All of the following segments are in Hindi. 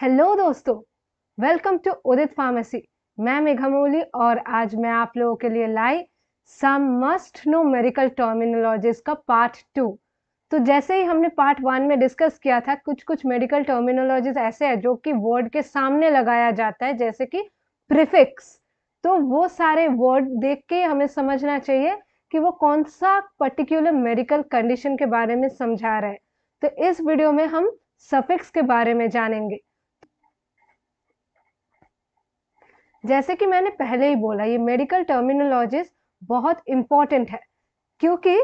हेलो दोस्तों वेलकम टू उदित फार्मेसी मैं मेघा मोली और आज मैं आप लोगों के लिए लाई some must know medical terminologies का पार्ट टू तो जैसे ही हमने पार्ट वन में डिस्कस किया था कुछ कुछ मेडिकल टर्मिनोलॉजीज ऐसे हैं जो कि वर्ड के सामने लगाया जाता है जैसे कि प्रिफिक्स तो वो सारे वर्ड देख के हमें समझना चाहिए कि वो कौन सा पर्टिकुलर मेडिकल कंडीशन के बारे में समझा रहे हैं तो इस वीडियो में हम सफिक्स के बारे में जानेंगे जैसे कि मैंने पहले ही बोला ये मेडिकल टर्मिनोलॉजीज बहुत इंपॉर्टेंट है क्योंकि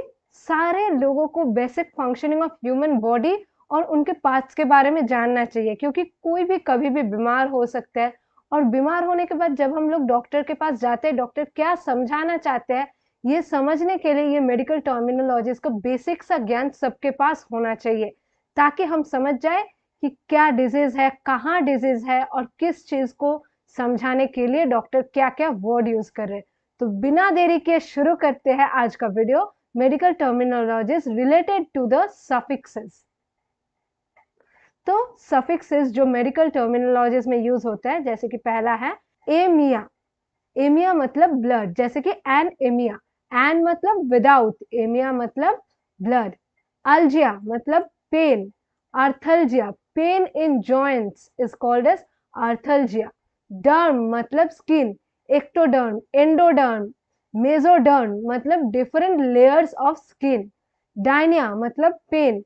सारे लोगों को basic functioning of human body और उनके पार्ट्स के बारे में जानना चाहिए क्योंकि कोई भी कभी भी बीमार हो सकता है और बीमार होने के बाद जब हम लोग डॉक्टर के पास जाते हैं डॉक्टर क्या समझाना चाहते हैं ये समझने के लिए ये मेडिकल टर्मिनोलॉजीज का बेसिक सा ज्ञान सबके पास होना चाहिए ताकि हम समझ जाए कि क्या डिजीज़ है कहाँ डिजीज़ है और किस चीज़ को समझाने के लिए डॉक्टर क्या क्या वर्ड यूज कर रहे हैं तो बिना देरी के शुरू करते हैं आज का video medical terminologies related to the suffixes तो सफिक्सेस जो मेडिकल टर्मिनोलॉजीज में यूज होता है जैसे कि पहला है एमिया एमिया मतलब ब्लड जैसे कि एन एमिया एन मतलब विदाउट एमिया मतलब ब्लड अल्जिया मतलब pain arthralgia pain in joints is called as arthralgia derm मतलब स्किन एक्टोडर्म एंडोडर्म मेजोडर्म मतलब different layers of skin dynia मतलब पेन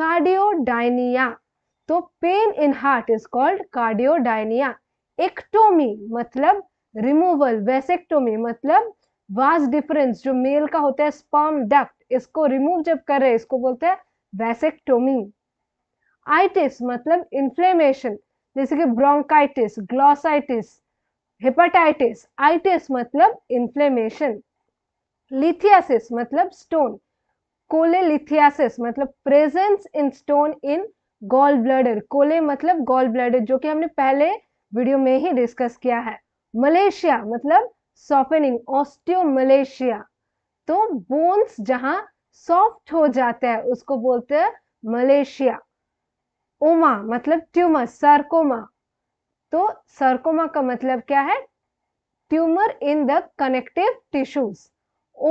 कार्डियोडाइनिया तो pain in heart is called cardiodynia ectomy मतलब रिमूवल वेसेक्टोमी मतलब वास डिफरेंस जो मेल का होता है स्पर्म डक्ट इसको रिमूव जब कर रहे हैं इसको बोलते हैं वेसेक्टोमी आइटिस मतलब इन्फ्लेमेशन जैसे कि ब्रोंकाइटिस ग्लॉसाइटिस हेपाटाइटिस आइटिस मतलब इन्फ्लेमेशन लिथियासिस मतलब स्टोन कोले लिथियासिस मतलब presence in stone in gall bladder chole मतलब गॉल ब्लडर जो कि हमने पहले वीडियो में ही डिस्कस किया है मलेशिया मतलब सॉफ्टनिंग ऑस्टियो मलेशिया तो बोन्स जहाँ सॉफ्ट हो जाता है उसको बोलते हैं मलेशिया ओमा मतलब ट्यूमर सार्कोमा तो सार्कोमा का मतलब क्या है tumour in the connective tissues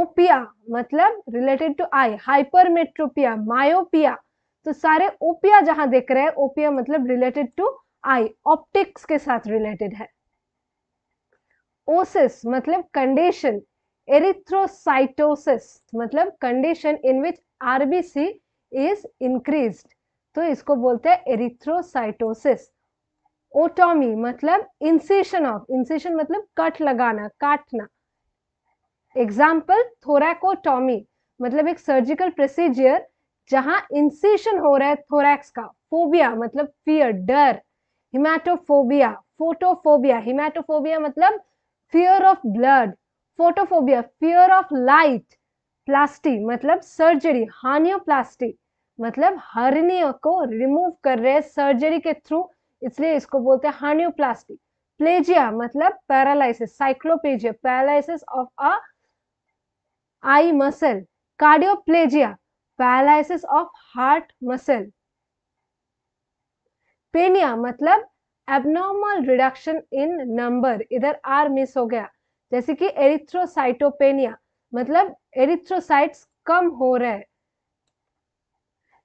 opia मतलब related to eye hypermetropia myopia तो सारे ओपिया जहां देख रहे हैं ओपिया मतलब रिलेटेड टू आई ऑप्टिक्स के साथ रिलेटेड है ओसिस मतलब कंडीशन एरिथ्रोसाइटोसिस मतलब condition in which RBC is increased तो इसको बोलते हैं एरिथ्रोसाइटोसिस ओटोमी मतलब इंसेशन ऑफ इंसेशन मतलब कट लगाना काटना एग्जाम्पल थोरैकोटॉमी मतलब एक सर्जिकल प्रोसीजर जहां इंसेशन हो रहा है थोरैक्स का फोबिया मतलब फियर डर हिमाटोफोबिया फोटोफोबिया हिमाटोफोबिया मतलब fear of blood photophobia fear of light plasty मतलब सर्जरी हानियोप्लास्टी मतलब हरनिया को रिमूव कर रहे हैं सर्जरी के थ्रू इसलिए इसको बोलते हैं हार्नियोप्लास्टी प्लेजिया मतलब paralysis cycloplegia paralysis of a eye muscle cardioplegia paralysis of heart muscle penia मतलब एबनॉर्मल रिडक्शन इन नंबर इधर आर मिस हो गया जैसे कि एरिथ्रोसाइटोपेनिया मतलब एरिथ्रोसाइट्स कम हो रहे हैं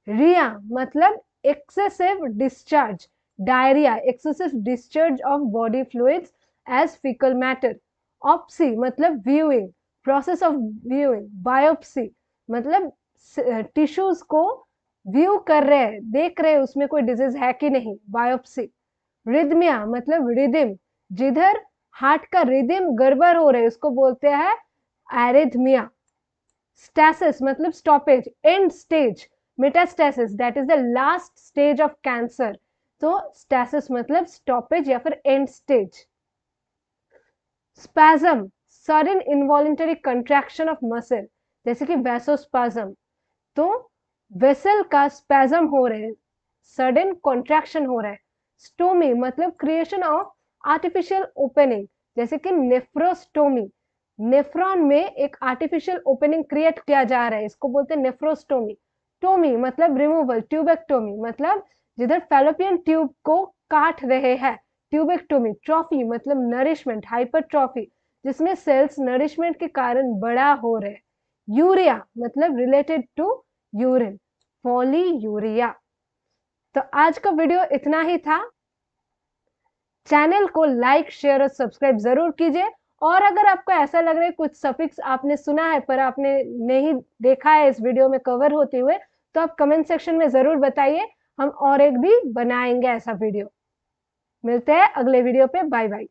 रिया मतलब excessive discharge diarrhoea excessive discharge of body fluids as faecal matter opsy मतलब viewing process of viewing biopsy मतलब टिश्यूज uh, को व्यू कर रहे हैं देख रहे हैं उसमें कोई डिजीज है कि नहीं बायोप्सी रिदमिया मतलब रिदिम जिधर हार्ट का रिदिम गड़बड़ हो रहे उसको बोलते हैं एरिथमिया स्टेसिस मतलब stoppage end stage metastasis that is the last stage of cancer तो स्टेसिस मतलब स्टॉपेज या फिर end stage spasm sudden involuntary contraction of muscle जैसे कि वेसोस्पाजम तो वेसल का स्पैजम हो रहे सडन कॉन्ट्रैक्शन हो रहा है स्टोमी मतलब क्रिएशन ऑफ आर्टिफिशियल ओपनिंग जैसे कि नेफ्रोस्टोमी नेफ्रॉन में एक आर्टिफिशियल ओपनिंग क्रिएट किया जा रहा है इसको बोलते हैं नेफ्रोस्टोमी टोमी मतलब रिमूवल ट्यूबेक्टोमी मतलब जिधर फेलोपियन ट्यूब को काट रहे हैं ट्यूबेक्टोमी ट्रॉफी मतलब नरिशमेंट हाइपर ट्रॉफी जिसमें सेल्स नरिशमेंट के कारण बड़ा हो रहे यूरिया मतलब related to urine polyuria तो आज का वीडियो इतना ही था चैनल को लाइक शेयर और सब्सक्राइब जरूर कीजिए और अगर आपको ऐसा लग रहा है कुछ सफिक्स आपने सुना है पर आपने नहीं देखा है इस वीडियो में कवर होते हुए तो आप कमेंट सेक्शन में ज़रूर बताइए हम और एक भी बनाएंगे ऐसा वीडियो मिलते हैं अगले वीडियो पे बाय बाय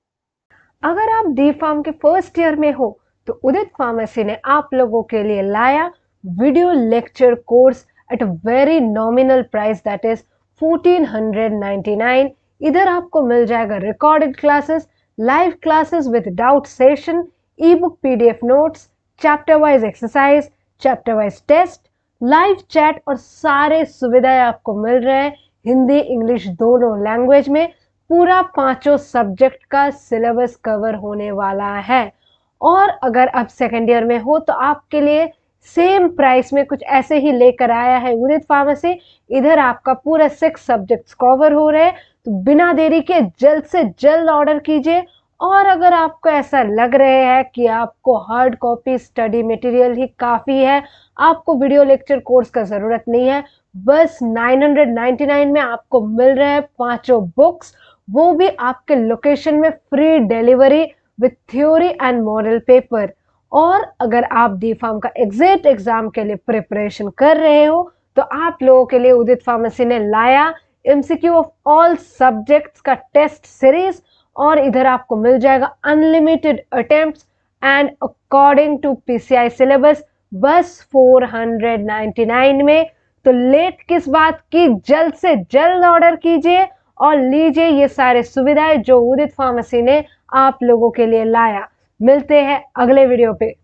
अगर आप डी फार्म के फर्स्ट ईयर में हो तो उदित फार्मेसी ने आप लोगों के लिए लाया video lecture course at a very nominal price that is 1499 इधर आपको मिल जाएगा recorded classes live classes with doubt session e book PDF notes chapter wise exercise chapter wise test live chat और सारे सुविधाएं आपको मिल रहे हैं हिंदी इंग्लिश दोनों लैंग्वेज में पूरा पांचों सब्जेक्ट का सिलेबस कवर होने वाला है और अगर आप सेकेंड ईयर में हो तो आपके लिए सेम प्राइस में कुछ ऐसे ही लेकर आया है उदित फार्मेसी इधर आपका पूरा सिक्स सब्जेक्ट्स कवर हो रहे हैं तो बिना देरी के जल्द से जल्द ऑर्डर कीजिए और अगर आपको ऐसा लग रहा है कि आपको हार्ड कॉपी स्टडी मटेरियल ही काफ़ी है आपको वीडियो लेक्चर कोर्स का ज़रूरत नहीं है बस 999 में आपको मिल रहे हैं पांचों बुक्स वो भी आपके लोकेशन में free delivery with theory and model paper और अगर आप डी फार्म का एग्जेक्ट एग्ज़ाम के लिए प्रिपरेशन कर रहे हो तो आप लोगों के लिए उदित फार्मेसी ने लाया एमसीक्यू ऑफ ऑल सब्जेक्ट्स का टेस्ट सीरीज़ और इधर आपको मिल जाएगा unlimited attempt and according to PCI syllabus बस 499 में तो लेट किस बात की जल्द से जल्द ऑर्डर कीजिए और लीजिए ये सारे सुविधाएं जो उदित फार्मेसी ने आप लोगों के लिए लाया मिलते हैं अगले वीडियो पे